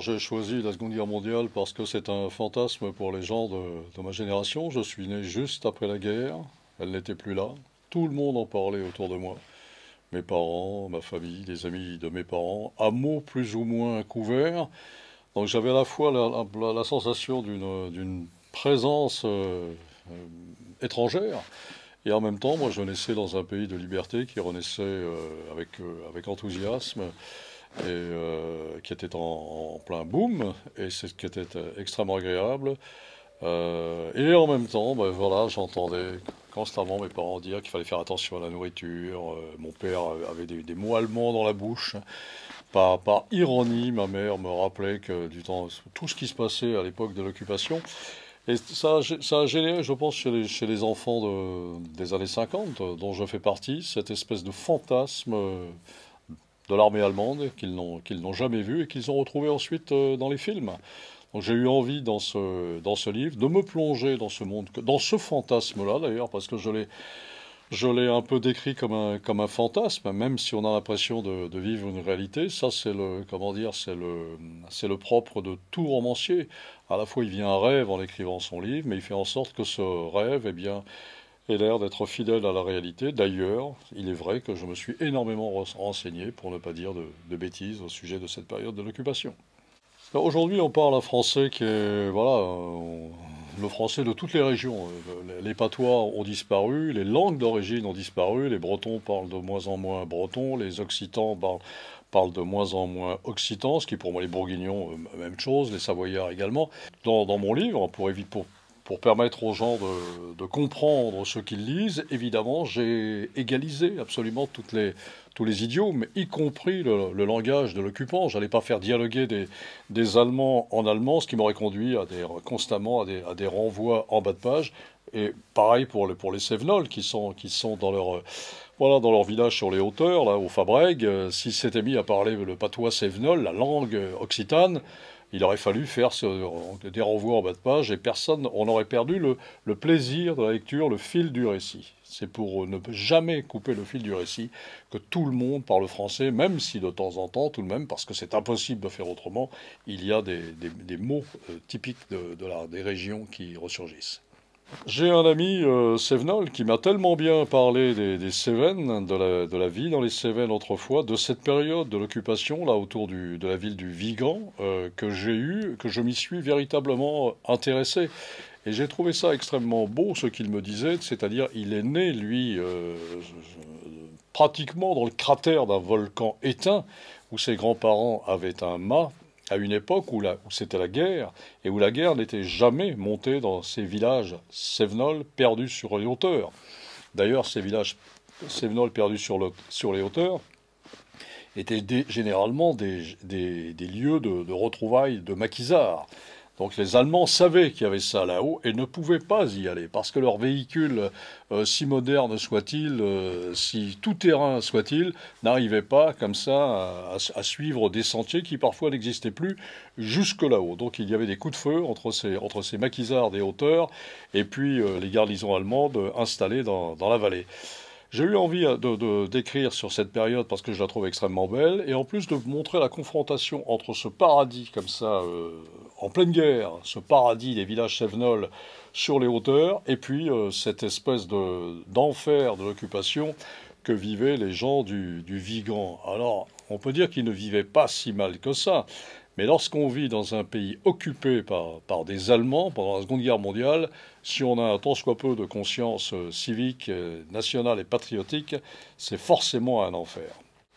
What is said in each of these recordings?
J'ai choisi la Seconde Guerre mondiale parce que c'est un fantasme pour les gens de, ma génération. Je suis né juste après la guerre, elle n'était plus là. Tout le monde en parlait autour de moi. Mes parents, ma famille, les amis de mes parents, à mots plus ou moins couverts. Donc j'avais à la fois la, sensation d'une présence euh, étrangère, et en même temps, moi je naissais dans un pays de liberté qui renaissait euh, avec, euh, avec enthousiasme et, euh, qui était en, plein boom, et c'est ce qui était euh, extrêmement agréable. Euh, et en même temps, ben, voilà, j'entendais constamment mes parents dire qu'il fallait faire attention à la nourriture. mon père avait des, mots allemands dans la bouche. Par, ironie, ma mère me rappelait que du temps, tout ce qui se passait à l'époque de l'occupation, et ça, ça a généré, je pense, chez les, enfants des années 50, dont je fais partie, cette espèce de fantasme de l'armée allemande qu'ils n'ont jamais vu et qu'ils ont retrouvé ensuite euh, dans les films. Donc j'ai eu envie dans ce, livre de me plonger dans ce monde, dans ce fantasme-là d'ailleurs, parce que je l'ai... un peu décrit comme un, fantasme, même si on a l'impression de, vivre une réalité. Ça, c'est le, comment dire, c'est le, propre de tout romancier. À la fois, il vient un rêve en écrivant son livre, mais il fait en sorte que ce rêve, eh bien, l'air d'être fidèle à la réalité. D'ailleurs, il est vrai que je me suis énormément renseigné, pour ne pas dire de, bêtises, au sujet de cette période de l'occupation. Aujourd'hui, on parle un français qui est, voilà, le français de toutes les régions. Euh, les, patois ont disparu, les langues d'origine ont disparu, les bretons parlent de moins en moins breton, les occitans parlent, de moins en moins occitan, ce qui pour moi les bourguignons, euh, même chose, les savoyards également. Dans, mon livre, pour, pour pour permettre aux gens de, comprendre ce qu'ils lisent. Évidemment, j'ai égalisé absolument toutes les, tous les idiomes, y compris le, langage de l'occupant. Je n'allais pas faire dialoguer des, des, Allemands en allemand, ce qui m'aurait conduit à des, constamment à des, renvois en bas de page. Et pareil pour les, pour les Sévenols qui sont, qui sont dans, leur, voilà, dans leur village sur les hauteurs, là, au Fabreg, euh, s'ils s'étaient mis à parler le patois Sévenol, la langue occitane, il aurait fallu faire des renvois en bas de page et personne, on aurait perdu le, plaisir de la lecture, le fil du récit. C'est pour ne jamais couper le fil du récit que tout le monde parle français, même si de temps en temps, tout de même, parce que c'est impossible de faire autrement, il y a des, mots euh, typiques de, des régions qui ressurgissent. J'ai un ami euh, Sévenol qui m'a tellement bien parlé des, Cévennes, de la, vie dans les Cévennes autrefois, de cette période de l'occupation là autour de la ville du Vigan euh, que j'ai eu, que je m'y suis véritablement euh, intéressé. Et j'ai trouvé ça extrêmement beau ce qu'il me disait, c'est-à-dire il est né lui euh, pratiquement dans le cratère d'un volcan éteint où ses grands-parents avaient un mât à une époque où, c'était la guerre, et où la guerre n'était jamais montée dans ces villages sévenols perdus sur les hauteurs. D'ailleurs, ces villages sévenols perdus sur, sur les hauteurs étaient généralement des, lieux de, de retrouvailles de maquisards. Donc les Allemands savaient qu'il y avait ça là-haut et ne pouvaient pas y aller parce que leurs véhicules, euh, si modernes soit ils euh, si tout terrain soit ils n'arrivaient pas comme ça à, suivre des sentiers qui parfois n'existaient plus jusque là-haut. Donc il y avait des coups de feu entre ces, maquisards des hauteurs et puis euh, les garnisons allemandes installées dans la vallée. J'ai eu envie euh, de, d'écrire sur cette période parce que je la trouve extrêmement belle, et en plus de montrer la confrontation entre ce paradis comme ça, euh, en pleine guerre, ce paradis des villages Sevenol sur les hauteurs, et puis euh, cette espèce de, d'enfer de l'occupation que vivaient les gens du, du Vigan. Alors, on peut dire qu'ils ne vivaient pas si mal que ça, mais lorsqu'on vit dans un pays occupé par, par, des Allemands pendant la Seconde Guerre mondiale, si on a un tant soit peu de conscience euh, civique, euh, nationale et patriotique, c'est forcément un enfer.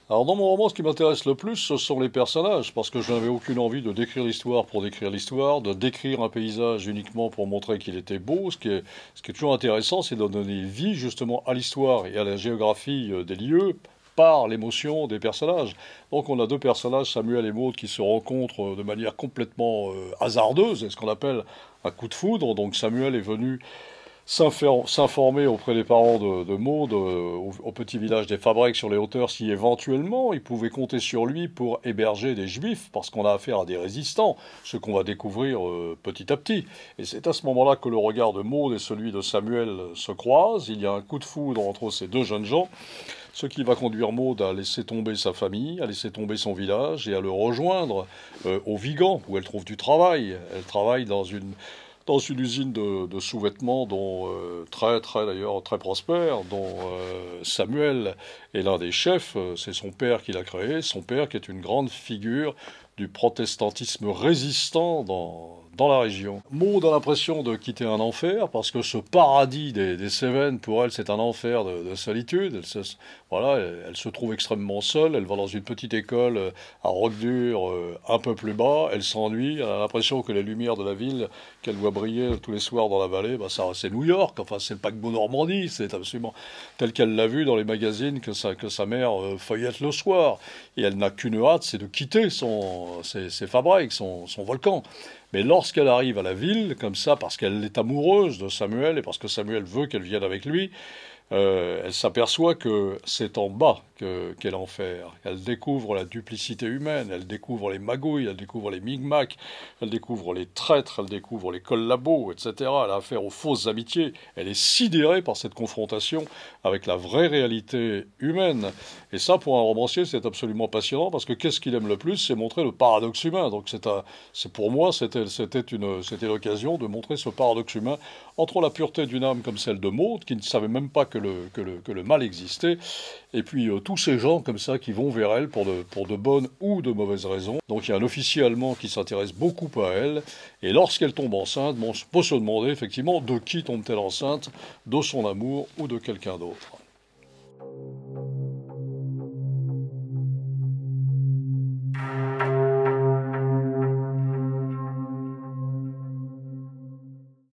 Alors dans mon roman, ce qui m'intéresse le plus, ce sont les personnages, parce que je n'avais aucune envie de décrire l'histoire pour décrire l'histoire, de décrire un paysage uniquement pour montrer qu'il était beau. Ce qui ce qui est toujours intéressant, c'est de donner vie justement à l'histoire et à la géographie euh, des lieux, par l'émotion des personnages. Donc on a deux personnages, Samuel et Maud, qui se rencontrent euh, de manière complètement euh, hasardeuse, c'est ce qu'on appelle un coup de foudre. Donc Samuel est venu s'informer auprès des parents de, de Maud, euh, au, petit village des Fabriques sur les hauteurs, si éventuellement ils pouvaient compter sur lui pour héberger des juifs, parce qu'on a affaire à des résistants, ce qu'on va découvrir euh, petit à petit. Et c'est à ce moment-là que le regard de Maud et celui de Samuel euh, se croisent, il y a un coup de foudre entre ces deux jeunes gens, ce qui va conduire Maud à laisser tomber sa famille, à laisser tomber son village et à le rejoindre au Vigan, où elle trouve du travail. Elle travaille dans une dans une usine de, sous-vêtements dont euh, très très d'ailleurs très prospère, dont euh, Samuel est l'un des chefs. Euh, c'est son père qui l'a créé. Son père qui est une grande figure du protestantisme résistant dans dans la région. Maud a l'impression de quitter un enfer parce que ce paradis des, Cévennes, pour elle, c'est un enfer de, solitude. Elle se, voilà, elle, se trouve extrêmement seule. Elle va dans une petite école euh, à Roquedur, euh, un peu plus bas. Elle s'ennuie. Elle a l'impression que les lumières de la ville qu'elle voit briller tous les soirs dans la vallée, bah, c'est New York. Enfin, c'est le paquebot Normandie. C'est absolument tel qu'elle l'a vu dans les magazines que sa, que sa mère euh, feuillette le soir. Et elle n'a qu'une hâte, c'est de quitter son, ses, ses fabriques, son, son volcan. Mais lorsqu'elle arrive à la ville, comme ça, parce qu'elle est amoureuse de Samuel et parce que Samuel veut qu'elle vienne avec lui, euh, elle s'aperçoit que c'est en bas qu'elle en l'enfer. Elle découvre la duplicité humaine, elle découvre les magouilles, elle découvre les micmacs, elle découvre les traîtres, elle découvre les collabos, etc. Elle a affaire aux fausses amitiés. Elle est sidérée par cette confrontation avec la vraie réalité humaine. Et ça, pour un romancier, c'est absolument passionnant parce que qu'est-ce qu'il aime le plus C'est montrer le paradoxe humain. Donc c'est pour moi, c'était l'occasion de montrer ce paradoxe humain entre la pureté d'une âme comme celle de Maud, qui ne savait même pas que le, que le, que le mal existait, et puis euh, tout tous ces gens comme ça qui vont vers elle pour de, bonnes ou de mauvaises raisons. Donc il y a un officier allemand qui s'intéresse beaucoup à elle, et lorsqu'elle tombe enceinte, on peut se demander effectivement de qui tombe-t-elle enceinte, de son amour ou de quelqu'un d'autre.